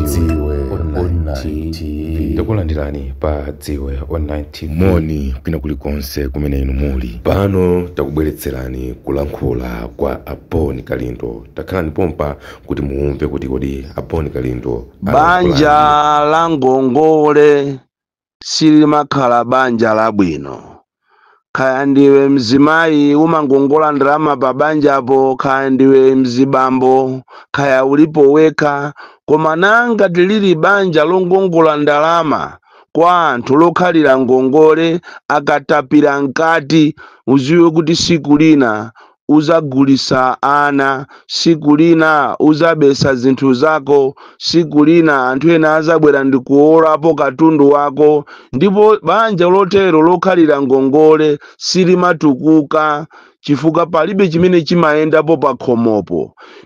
dziwe online tv takulandirani pa dziwe online tv moni kwina kulikonse kumene inu muli pano takubweretserani kulankhula kwa aponi kalindo takhalani pompa kuti muumve kuti kodi aponi kalindo banja la ngongole silimakhala banja labwino khandiwe mzimayi umangongolandira mapabanjapo khandiwe mzibambo kaya ulipo wekha koma nanga tilili banja longongola ndalama kwa anthu lokhalira ngongole akatapira mkati uziwe kuti siku lina uzagulisa ana siku lina uzabesa zinthu zako siku lina anthu ena azabwera ndikuwolapo katundu wako ndipo banja lotero lokhalira ngongole silimatukuka chifukwa palibe chimene chimayendapo pakhomopo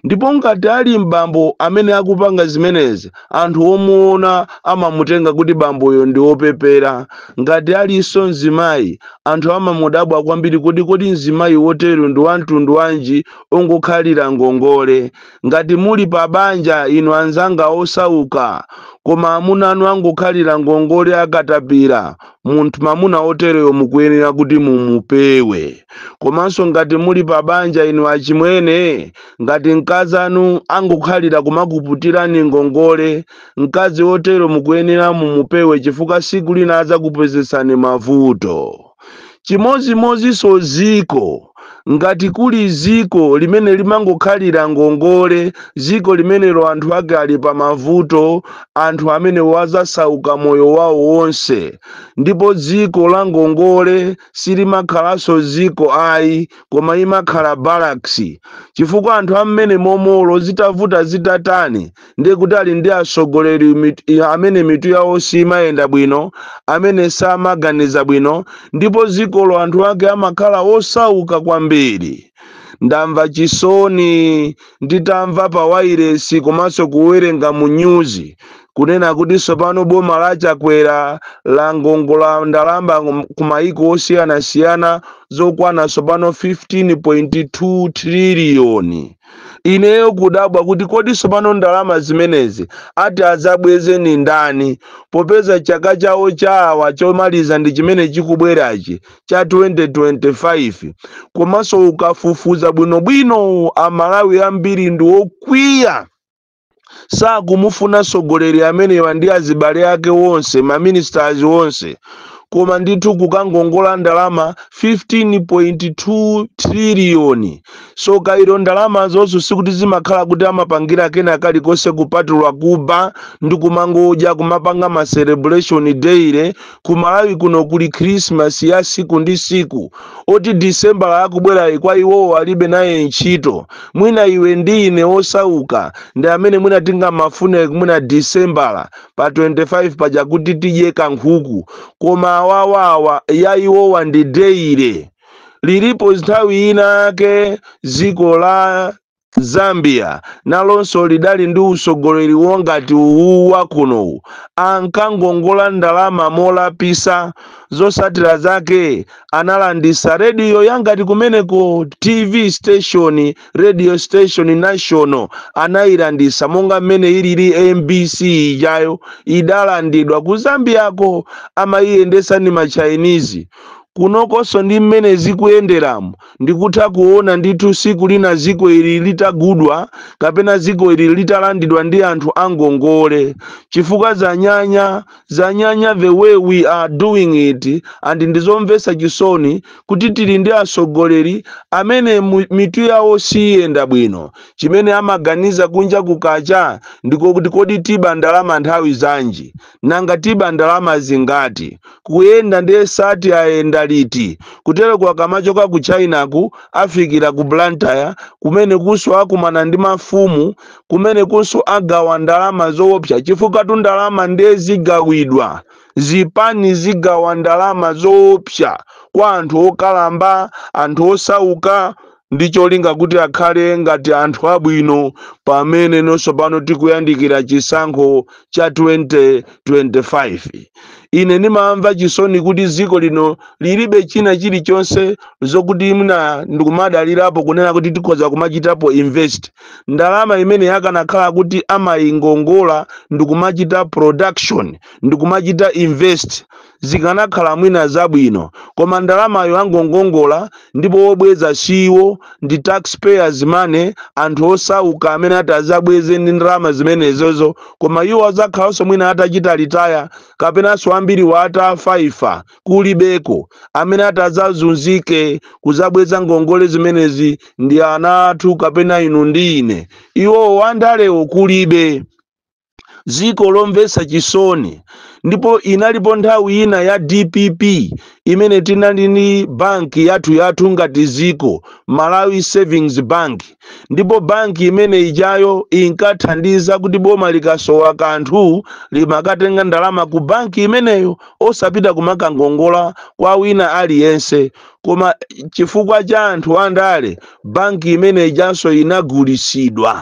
ndipo ngati ali m'bambo amene akupanga zimenezi anthu omuona amamutenga kuti bamboyo ndi wopepera ngati alinso mzimayi anthu amamudabwa kwambiri kuti kodi mzimayi wotero ndi wamtundu wanji ongokhalira ngongole ngati muli pa banja inu anzanga osauka Koma amunanu angokhalira ngongole akatapira, munthu mamuna otereyo mukuyenera kuti mumupewe. Komanso ngati muli pa banja inu achimwene, ngati mkazi anu angokhalira kumakuputirani ngongole, mkazi otero mukuyenera mumupewe chifukwa siku lina adzakupezetsani mavuto. Chimodzimodzinso ziko ngati kuli ziko limene limangokhalira ngongole ziko limenelo anthu ake ali pa mavuto anthu amene wazasauka moyo wawo wonse ndipo ziko la ngongole silimakhalanso ziko ayi koma imakhala balaksi chifukwa anthu ammene momolo zitavuta zitatani ndi kuti ali ndi asogoleri amene mitu yawo simayenda bwino amene samaganiza bwino ndipo zikolo anthu ake amakhala osauka kwambiri mbiri ndamva chisoni nditamva pa wayilesi komanso kuwerenga mu nyuzi kunena kuti tsopano boma la la ngongola ndalamba kumayiko osiyanasiyana zokwana tsopano 15.2 triliyoni ineyo kudabwa kuti kodi tsopano ndalama zimenezi ati azabweze ni ndani popeza chaka chawo chawa chomaliza ndi chimene chikubwerachi cha 2025 komanso ukafufuza bwinobwino amalawi ambiri ndi okwiya saagumufuna sogoleri amene ndi azibale ake wonse ma minisitazi wonse koma ndithu kukangongola ndalama 15.2 triliyoni kairo ndalama zonso sikuti zimakhala kuti amapangira kena kalikonse kupatulwa kuba ndi kumangodya kumapanga ma celebration day ile ku malawi kuno kuli christmas ya siku ndi siku oti december akubwera kwa iwowo alibe naye ntchito mwina iwe ndi ine osauka ndi amene mwina tingamafune mwina december pa 25 paja kuti tidye kankhuku koma mawawawa yayiwowa ndi deyire liripo nthawi inake ziko la zambia lidali ndi utsogoleri wongati uwu wakuno ankangongola ndalama molapisa zosatira zake analandisa rediyo yangati kumeneko tv station radio station national anayilandisa monga mmene ilili mbc ijayo idalandidwa ku zambiyako amayiyendesa ni machinese kuno ndi mmene zikuyenderamo ndikutha kuona ndithu siku lina ziko ili litagudwa kapena ziko ili litalandidwa ndi anthu angongole chifukwa zanyanya zanyanya the way we are doing it and ndizomvesa chisoni kuti tili ndi asogoleri amene mitu yawo siyenda bwino chimene amaganiza kunja kukacha ndikokuti kodi tiba ndalama nthawi zanji nanga tiba ndalama zingati kuyenda ndiye sati ayenda liti kutero kwakamacco ka ku chinaku afikira ku blantyre kumene kunso akumana ndi mafumu kumene kunso agawa ndalama zoopsa chifukatu ndalama ndiye zigawidwa zipani zigawa ndalama zoopsa kwa anthu okalamba anthu osauka ndi cholinga kuti akhale ngati anthu abwino pamene nonso pano tikuyandikira chisankho cha 2025 ine ndimamva chisoni kuti dziko lino lilibe china chilichonse zokuti mna ndikumadalirapo kunena kuti tikhoza kumachitapo invest ndalama imene yakanakhala kuti amayingongola ndikumachita production ndikumachita invest zikanakhala mwina zabwino koma ndalamayo angongongola ndipo wobweza siwo ndi taxpayers money anthu osauka amene ati azabweze ndi ndalama zimenezozo koma iwo azakhalanso mwina atachita litaya kapenanso ambiriwo atafaifa kulibeko amene ati azazunzike kuzabweza ngongole zimenezi ndi ana athu kapena inu ndi ine iwowo wandalewo kulibe ziko lomvesa chisoni ndipo inalipo nthawi ina ya dpp imene tinali ni banki yathu yathu ngati ziko malawi savings bank ndipo banki imene ijayo inkathandiza kuti boma likasowa kanthu limakatenga ndalama ku banki imeneyo osapita kumakangongola kwa wina aliyense koma chifukwa cha anthu andale banki imene ijanso inagulisidwa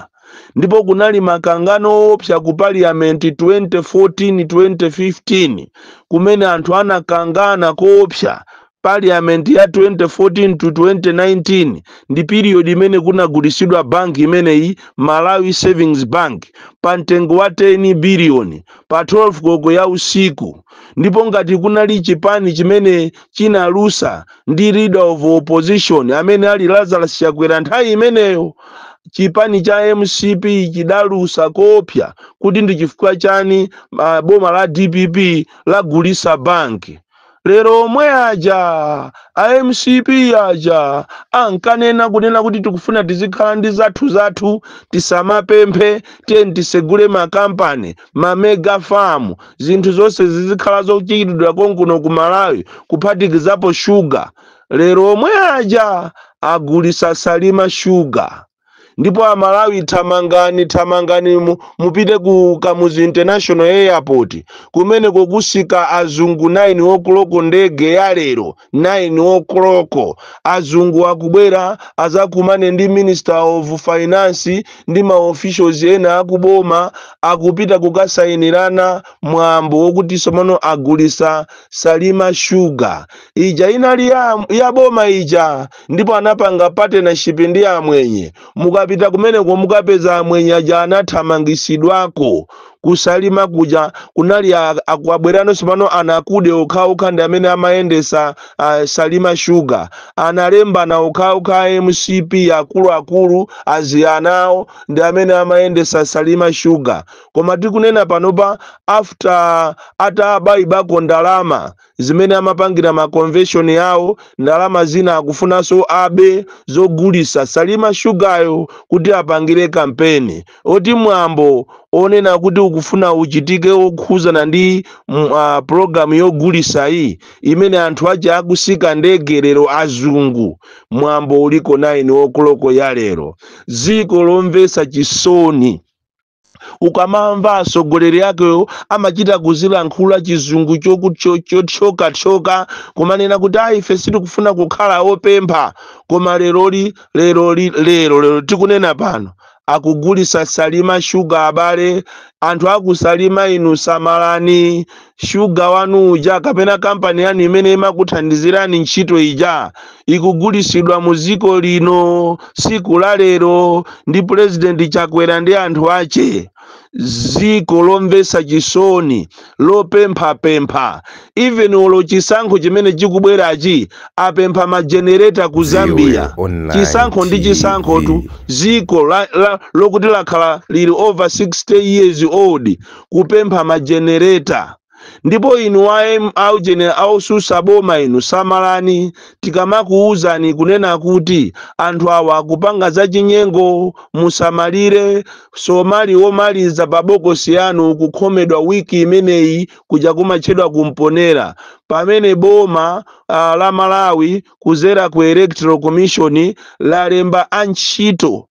ndipo kunali makangano opsa ku parliament 2014-2015 kumene anthu anakangana koopsa parliament ya 2014 to 2019 ndi piriyodi imene kunagulisidwa bank imeneyi Malawi Savings Bank pa mtengo wa 10 biliyoni pa 12 gogo ya usiku ndipo ngati kunali chipani chimene chinalusa ndi leader of opposition amene ali Lazarus Chakwera nthawi imeneyo chipani cha mcp chidalusa kopya kuti ndi chifukwa chani boma la dpp lagulisa banki lero omwe aja a mcp aja ankanena kunena kuti tikufuna tizikhala ndi zathu zathu tisamapemphe tiyeni tisegule makampani mamega famu zinthu zonse zizikhala zochitidwa konkuno ku malawi kuphatikizapo shuga lero omwe aja agulisa salima shuga ndipo amalawi thamangani thamangani mupite ku kamuzi international airport kumene kukusika azungu 9 o'clock ndege ya lero 9 o'clock azungu akubwera azakumane ndi minister of finance ndi ma officials ena akuboma akupita kukasayinirana mwambo wokuti somano agulisa salima sugar ija inali ya, ya boma ija ndipo anapanga partnership ndi amwenye muka Kugaabira kumene kumukapeza zamwe nyaja anathamangisidwako kusalima kuja kunali akuabweranonso pano anakude akude okhaokha ndi amene amayendesa salima shuga analembana okhaokha a mcp akuluakulu aziyana awo ndi amene amayendesa salima shuga koma tikunena panopa after ataabaiba ndalama zimene amapangira ma convention yawo ndalama zina akufunanso abe zogulisa salima shugayo kuti apangire kampeni oti mwambo onena kuti ukufuna uchitike wokhuzana ndi uh, mm, programu yogulisa iyi imene anthu aja akusika ndege lero azungu mwambo uliko 9 wokoloko ya lero ziko lomvesa chisoni ukamamva asogoleri ake amachita kuzilankhula chizungu chothyokathyoka kumanena kuti ayi ife sitikufuna kukhala opempha koma leroli leroli lero lero tikunena pano akugulisa salima shuga abale anthu akusalima inu samalani shuga wanu uja kapena kampani yanu imene imakuthandizirani ntchito ija ikugulisidwa mu ziko lino siku la lero ndi pulezidenti chakwera ndi anthu ache ziko lomvesa chisoni lopemphapempha even ulo chisankho chimene chikubweraci apempha majenereta ku zambia chisankho ndi chisankho tu ziko la, la, lokuti lakhala lili over 60 years old kupempha majenereta ndipo inu au susa boma inu samalani tikamakuwuzani kunena kuti anthu awa akupanga zachinyengo musamalire somali womaliza pabokosi yanu kukhomedwa wiki imeneyi kuja kumatchedwa kumponera pamene boma uh, la malawi kuzera ku electoral commission lalemba antchito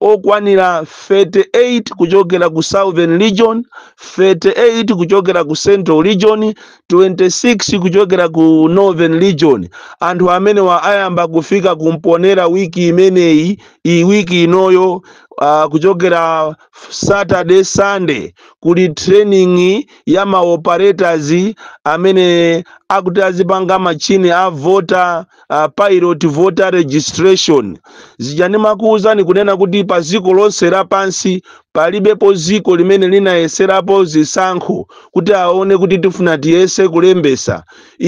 okwanira 38 kuchokera ku Southern Region 38 kuchokera ku Central Region 26 kuchokera ku Northern Region anthu amene wa ayamba kufika kumponera wiki imeneyi iyi wiki inoyo uh, ah, kuchokera Saturday Sunday kuli training ya maoperators amene akuti azipanga machini a voter uh, pilot voter registration zijani makuuzani kunena kuti pa dziko lonse lapansi palibepo ziko limene linayeserapo zisankho kuti aone kuti tifuna tiyese kulembesa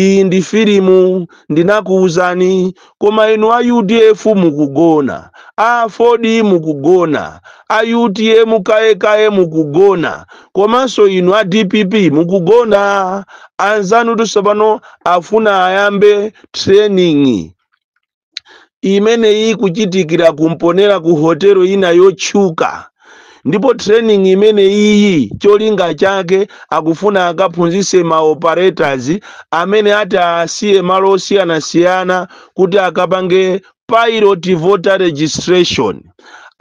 iyi ndi filimu ndinakuwuzani koma inu a UDF mukugona a Ford mukugona a UTM kayekaye mukugona komanso inu a DPP mukugona anzanu tusapano afuna ayambe training imeneyi kuchitikira kumponera ku hotelo ina yotchuka ndipo training imene iyi cholinga chake akufuna akaphunzise ma operators amene ati asiye malo osiyanasiyana kuti akapange pilot voter registration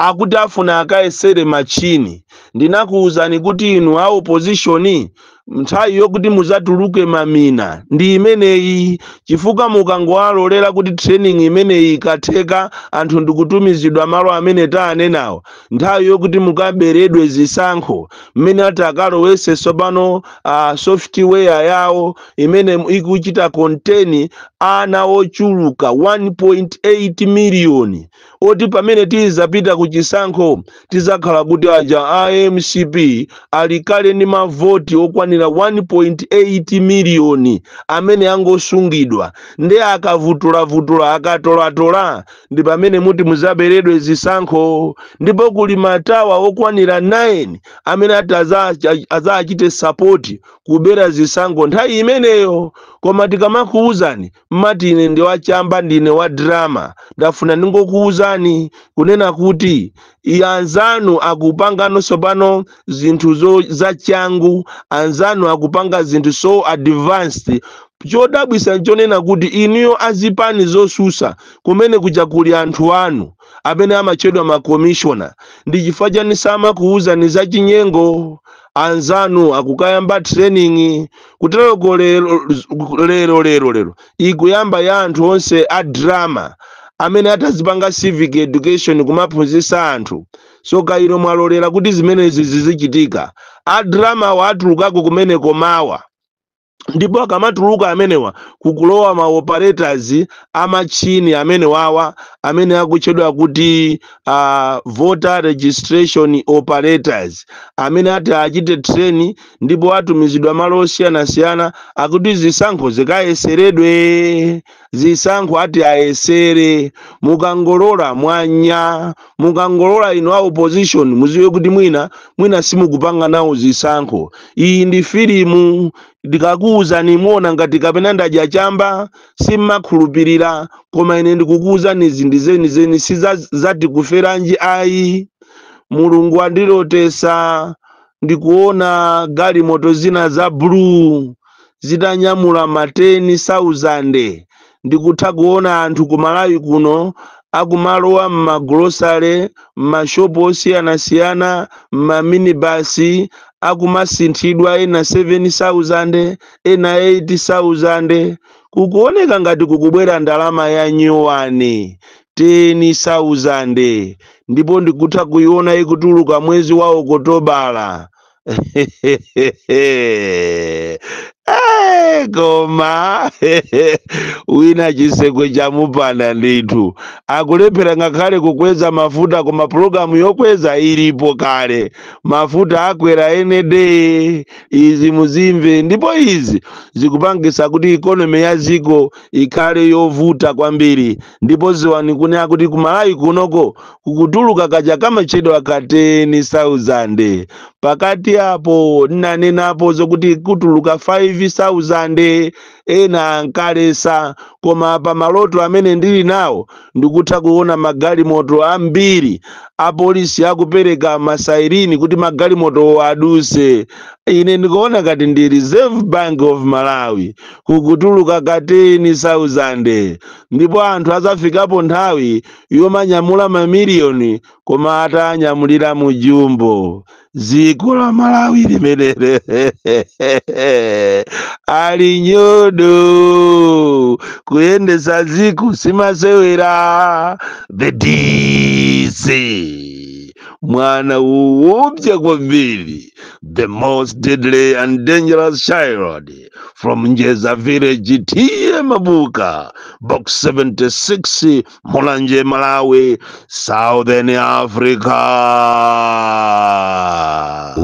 akuti afuna akayesere machini ndinakuwuzani kuti inu a opposition nthawi yokuti muzatuluke mamina ndi imeneyi chifukwa mukangowalolera kuti training imeneyi ikatheka anthu ndikutumizidwa malo amene taanenawo nthawi yokuti mukaberedwe zisankho mmene ati akaloweseso pano uh, software yawo imene ikuchita konteni ana ochuluka 1.8 miliyoni oti pamene tizapita ku chisankho tizakhala kuti aja amcp alikale ni mavoti okwanira na 1.8 milioni amene angosungidwa ndiye akavutulavutula akatolatola ndi pamene muti muzaberedwe zisankho ndipo kuli matawa okwanira 9 amene ati azachite sapoti kubera zisankho nthawi imeneyo koma tikamakuwuzani mati ine ndi wachamba ndine wa drama ndafuna ningokuwuzani kunena kuti anzanu akupangano sopano zinthu zachangu anzanu mapurutano akupanga zinthu so advanced chodabwisa nchonena kuti iniyo azipani zosusa kumene kuja kuli anthu anu amene amatchedwa makomishona ndi chifukwa chani samakuwuzani za chinyengo anzanu akukayamba training kutereko lero lero lero ikuyamba ya anthu onse a drama amene atazipanga civic education kumaphunzisa anthu soka ino mwalolera kuti zimenezi zizichitika adrama watulukako kumeneko mawa ndipo akamatuluka amenewa kukulowa maoperators amachini amene wawa amene akutchedwa kuti uh, voter registration operators amene ati achite train ndipo atumizidwa malo osiyanasiyana akuti zisankho zikayeseredwe zisankho ati ayesere mukangolola mwanya mukangolola inu a opposition muziwe kuti mwina mwina simukupanga nawo zisankho iyi ndi filimu ndikakuwuzani mwona ngati kapena ndadya chamba simmakhulupirira koma ine ndikukuwuzani zindi Izeni zeni si zati kuferanji ayi mulungu andilotesa ndikuona galimoto zina za blue zidanyamula mateni sauzande ndikutha kuona anthu kumalawi kuno akumalowa m'magrosale m'mashopu osiyanasiyana m'maminibasi akumasinthidwa ena 7000 ena 8000 kukuoneka ngati kukubwera ndalama ya nyuwani teni sauzande ndipo ndikutha kuiona ikutuluka mwezi wa okotobala goma wina chisekwe cha mupanda ndithu akulepheranga khale kukweza mafuta koma programu yokweza ilipo kale mafuta akwera ene de izi muzimve ndipo izi zikupangisa kuti ikonomi ya ziko ikhale yovuta kwambiri ndipo ziwani kune akuti kumalai kunoko kukutuluka kaja kamachedwa ka sauzande pakati apo ndinanenapo zokuti kutuluka 5000 ena ankalesa koma pa maloto amene ndili nawo ndikutha kuona magalimoto ambiri apolisi akupereka masairini kuti magalimoto aduse ine ndikuona kati ndi Reserve Bank of Malawi kukutuluka ka 10000 ndipo anthu azafikapo nthawi yomanyamula mamiliyoni koma atanyamulira mu jumbo la malawi limelele alinyodo kuyendesa ziku simasewera DC mwana uwobya kwambiri the most deadly and dangerous child from njeza village tiye mabuka box 76 mulanje malawi southern africa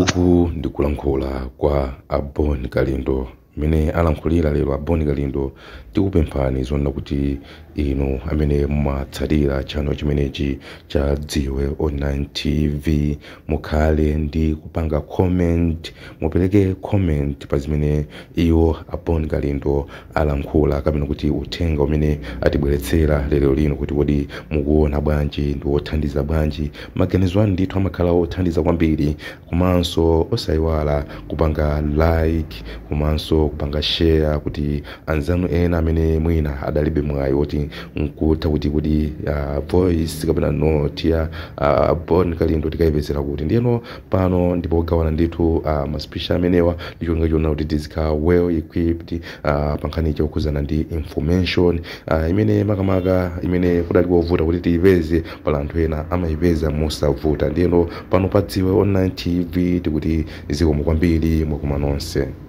uku ndikulankhula kwa abon kalindo mmene alankhulira lero aboni galindo tikupemphani zonena kuti inu amene mumatsatira chano chimenechi cha dziwe online tv mukhale ndi kupanga comment mupereke comment pa zimene iwo aboni galindo alankhula kapena kuti uthenga umene atibweretsera lero lino kuti kodi mukuona bwanji ndi wothandiza bwanji maganizo anu ndithu amakhala othandiza kwambiri komanso osayiwala kupanga like komanso follow kupanga share kuti anzanu ena amene mwina adalibe mwayi woti nkuta kuti kuti uh, voice kapena note ya uh, bond kalindo tikayipezera kuti ndiyeno pano ndipo kugawana ndithu uh, maspisha amenewa ndi chonga chona kuti tizikhala well equipped uh, pa nkhani chokhudzana ndi information uh, imene makamaka imene kudali kovuta kuti tiipeze pala anthu ena amayipeza mosavuta ndiyeno pano padziwe online tv tikuti zikomo kwambiri mwakoma nonse